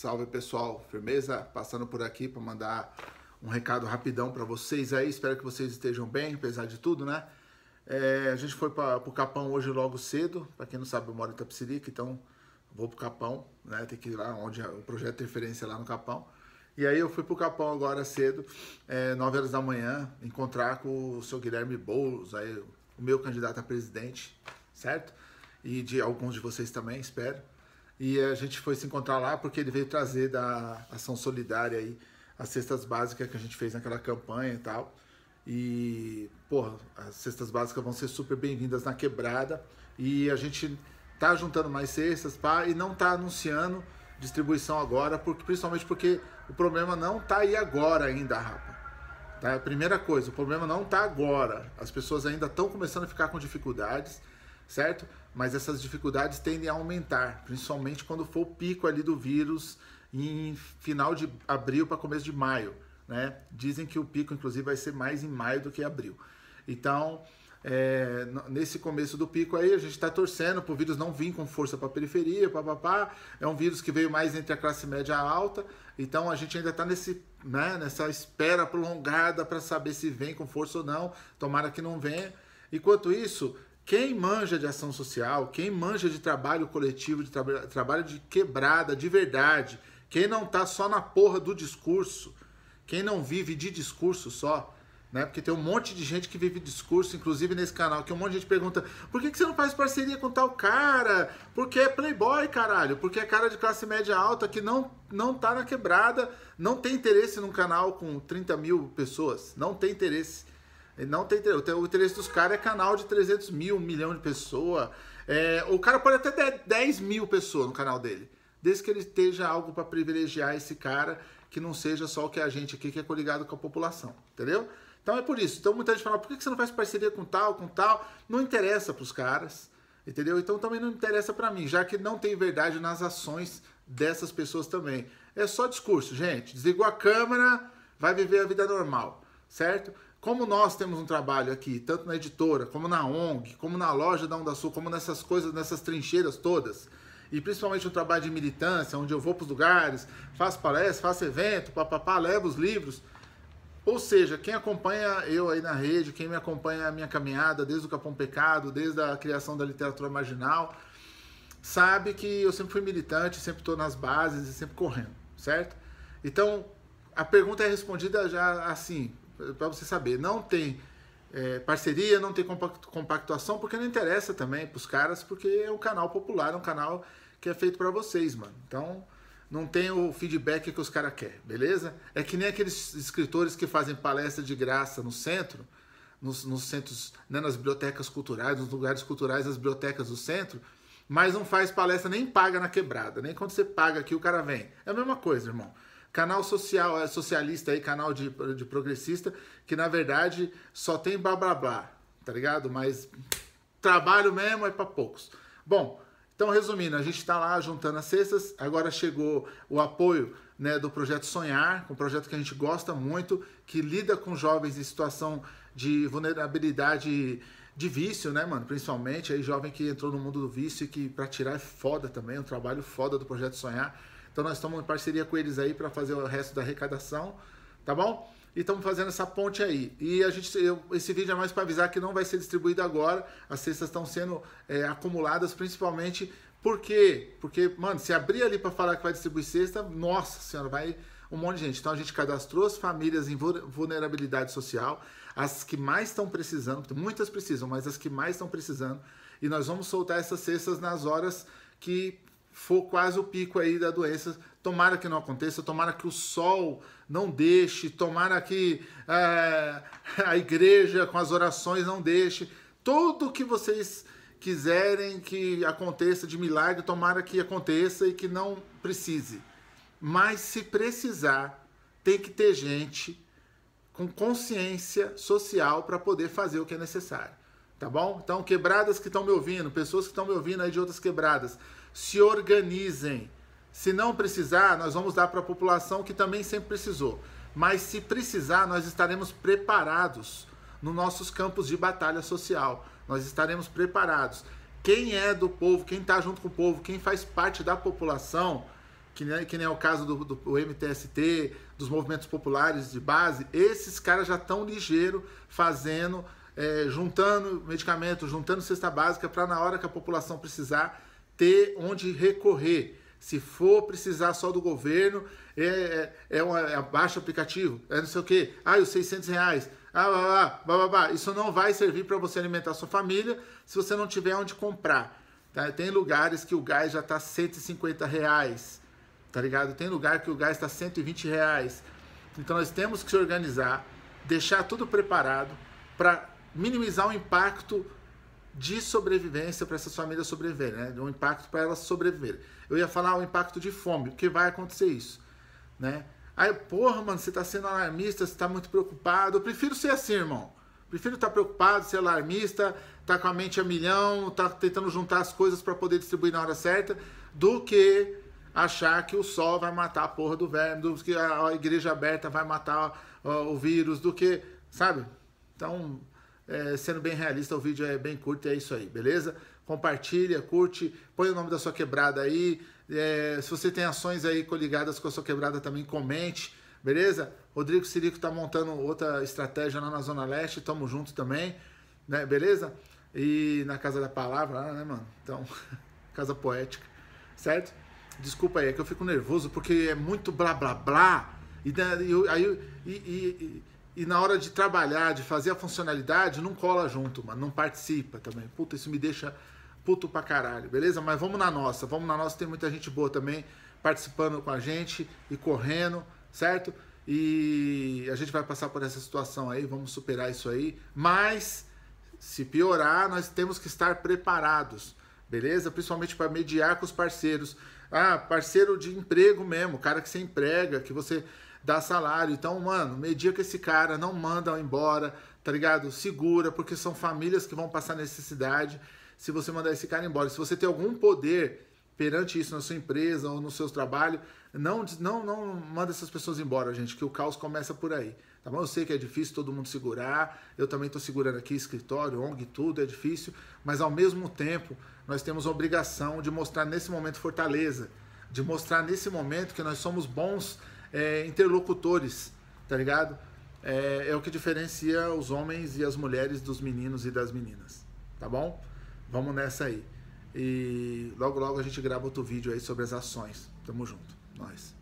Salve pessoal, firmeza? Passando por aqui para mandar um recado rapidão para vocês aí. Espero que vocês estejam bem, apesar de tudo, né? É, a gente foi para o Capão hoje logo cedo. Para quem não sabe, eu moro em Tapsirica, então vou para o Capão, né? Tem que ir lá onde é o projeto de referência é lá no Capão. E aí eu fui para o Capão agora cedo, é, 9 horas da manhã, encontrar com o seu Guilherme Boulos, aí, o meu candidato a presidente, certo? E de alguns de vocês também, espero. E a gente foi se encontrar lá porque ele veio trazer da ação solidária aí as cestas básicas que a gente fez naquela campanha e tal. E, porra, as cestas básicas vão ser super bem-vindas na quebrada. E a gente tá juntando mais cestas, pá, e não tá anunciando distribuição agora, porque, principalmente porque o problema não tá aí agora ainda, rapa. Tá? Primeira coisa, o problema não tá agora. As pessoas ainda estão começando a ficar com dificuldades certo? Mas essas dificuldades tendem a aumentar, principalmente quando for o pico ali do vírus em final de abril para começo de maio, né? Dizem que o pico, inclusive, vai ser mais em maio do que abril. Então, é, nesse começo do pico aí, a gente está torcendo para o vírus não vir com força para a periferia, papapá. É um vírus que veio mais entre a classe média alta, então a gente ainda está né, nessa espera prolongada para saber se vem com força ou não. Tomara que não venha. Enquanto isso, quem manja de ação social, quem manja de trabalho coletivo, de tra trabalho de quebrada, de verdade, quem não tá só na porra do discurso, quem não vive de discurso só, né? Porque tem um monte de gente que vive discurso, inclusive nesse canal, que um monte de gente pergunta: por que, que você não faz parceria com tal cara? Porque é playboy, caralho. Porque é cara de classe média alta que não, não tá na quebrada, não tem interesse num canal com 30 mil pessoas. Não tem interesse não tem o interesse dos caras é canal de 300 mil, um milhão de pessoa. É, o cara pode até ter 10 mil pessoas no canal dele, desde que ele esteja algo para privilegiar esse cara, que não seja só o que a gente aqui que é coligado com a população, entendeu? Então é por isso. Então muita gente fala, por que você não faz parceria com tal, com tal? Não interessa para os caras, entendeu? Então também não interessa para mim, já que não tem verdade nas ações dessas pessoas também. É só discurso, gente. Desligou a câmera, vai viver a vida normal, certo? Como nós temos um trabalho aqui, tanto na editora, como na ONG, como na loja da Onda Sul, como nessas coisas, nessas trincheiras todas, e principalmente o trabalho de militância, onde eu vou para os lugares, faço palestra, faço evento, papapá, levo os livros. Ou seja, quem acompanha eu aí na rede, quem me acompanha a minha caminhada desde o Capão Pecado, desde a criação da literatura marginal, sabe que eu sempre fui militante, sempre estou nas bases e sempre correndo, certo? Então, a pergunta é respondida já assim, para você saber. Não tem é, parceria, não tem compactuação, porque não interessa também para os caras, porque é um canal popular, é um canal que é feito para vocês, mano. Então não tem o feedback que os caras querem, beleza? É que nem aqueles escritores que fazem palestra de graça no centro, nos, nos centros, né, nas bibliotecas culturais, nos lugares culturais, nas bibliotecas do centro, mas não faz palestra nem paga na quebrada, nem quando você paga aqui o cara vem. É a mesma coisa, irmão. Canal social, é, socialista aí, canal de, de progressista, que na verdade só tem blá blá blá, tá ligado? Mas trabalho mesmo é para poucos. Bom, então, resumindo, a gente está lá juntando as cestas, agora chegou o apoio né, do projeto Sonhar, um projeto que a gente gosta muito, que lida com jovens em situação de vulnerabilidade de vício, né, mano? Principalmente aí jovem que entrou no mundo do vício e que para tirar é foda também, é um trabalho foda do projeto Sonhar. Então nós estamos em parceria com eles aí para fazer o resto da arrecadação, tá bom? E estamos fazendo essa ponte aí. E a gente, eu, esse vídeo é mais para avisar que não vai ser distribuído agora. As cestas estão sendo é, acumuladas, principalmente por quê? Porque, mano, se abrir ali para falar que vai distribuir cesta, nossa senhora, vai um monte de gente. Então a gente cadastrou as famílias em vulnerabilidade social, as que mais estão precisando, muitas precisam, mas as que mais estão precisando. E nós vamos soltar essas cestas nas horas que for quase o pico aí da doença. Tomara que não aconteça, tomara que o sol não deixe, tomara que é, a igreja com as orações não deixe. Tudo que vocês quiserem que aconteça de milagre, tomara que aconteça e que não precise. Mas se precisar, tem que ter gente com consciência social para poder fazer o que é necessário. Tá bom? Então, quebradas que estão me ouvindo, pessoas que estão me ouvindo aí de outras quebradas, se organizem. Se não precisar, nós vamos dar para a população que também sempre precisou. Mas se precisar, nós estaremos preparados nos nossos campos de batalha social. Nós estaremos preparados. Quem é do povo, quem está junto com o povo, quem faz parte da população, que nem, que nem é o caso do, do, do MTST, dos movimentos populares de base, esses caras já estão ligeiro fazendo é, juntando medicamento, juntando cesta básica para na hora que a população precisar ter onde recorrer. Se for precisar só do governo, é, é, é uma, é baixo aplicativo, é não sei o quê. Ah, os 600 reais. Ah, blá, blá, blá, blá, Isso não vai servir para você alimentar sua família se você não tiver onde comprar. Tá? Tem lugares que o gás já está 150 reais, tá ligado? Tem lugar que o gás está 120 reais. Então nós temos que se organizar, deixar tudo preparado para minimizar o impacto de sobrevivência para essas famílias sobreviverem, né? Um impacto para elas sobreviverem. Eu ia falar o impacto de fome, porque vai acontecer isso, né? Aí, porra, mano, você está sendo alarmista, você está muito preocupado. Eu prefiro ser assim, irmão. Prefiro estar tá preocupado, ser alarmista, estar tá com a mente a milhão, estar tá tentando juntar as coisas para poder distribuir na hora certa, do que achar que o sol vai matar a porra do verme, do que a igreja aberta vai matar o, o vírus, do que, sabe? Então, é, sendo bem realista, o vídeo é bem curto e é isso aí, beleza? Compartilha, curte, põe o nome da sua quebrada aí. É, se você tem ações aí coligadas com a sua quebrada, também comente, beleza? Rodrigo Sirico tá montando outra estratégia lá na Zona Leste, tamo junto também, né? Beleza? E na Casa da Palavra, né, mano? Então, Casa Poética, certo? Desculpa aí, é que eu fico nervoso porque é muito blá blá blá. E, aí, e, e, e e na hora de trabalhar, de fazer a funcionalidade, não cola junto, mano. Não participa também. Puta, isso me deixa puto pra caralho, beleza? Mas vamos na nossa. Vamos na nossa, tem muita gente boa também participando com a gente e correndo, certo? E a gente vai passar por essa situação aí, vamos superar isso aí. Mas se piorar, nós temos que estar preparados, beleza? Principalmente para mediar com os parceiros. Ah, parceiro de emprego mesmo, cara que você emprega, que você dá salário. Então, mano, medir que esse cara, não manda embora, tá ligado? Segura, porque são famílias que vão passar necessidade se você mandar esse cara embora. Se você tem algum poder perante isso na sua empresa ou no seu trabalho, não, não, não manda essas pessoas embora, gente, que o caos começa por aí. Tá bom? Eu sei que é difícil todo mundo segurar, eu também estou segurando aqui escritório, ONG, tudo, é difícil, mas ao mesmo tempo nós temos a obrigação de mostrar nesse momento fortaleza, de mostrar nesse momento que nós somos bons é, interlocutores, tá ligado? É, é o que diferencia os homens e as mulheres dos meninos e das meninas, tá bom? Vamos nessa aí. E logo logo a gente grava outro vídeo aí sobre as ações. Tamo junto. Nós.